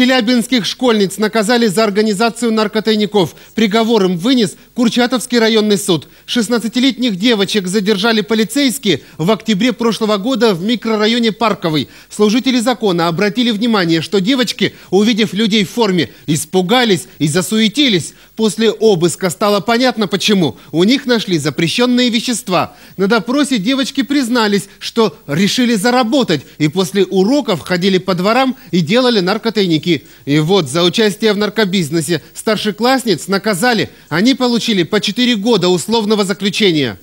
Челябинских школьниц наказали за организацию наркотайников. Приговор им вынес Курчатовский районный суд. 16-летних девочек задержали полицейские в октябре прошлого года в микрорайоне Парковый. Служители закона обратили внимание, что девочки, увидев людей в форме, испугались и засуетились. После обыска стало понятно, почему. У них нашли запрещенные вещества. На допросе девочки признались, что решили заработать и после уроков ходили по дворам и делали наркотайники наркотики. И вот за участие в наркобизнесе старшеклассниц наказали. Они получили по 4 года условного заключения.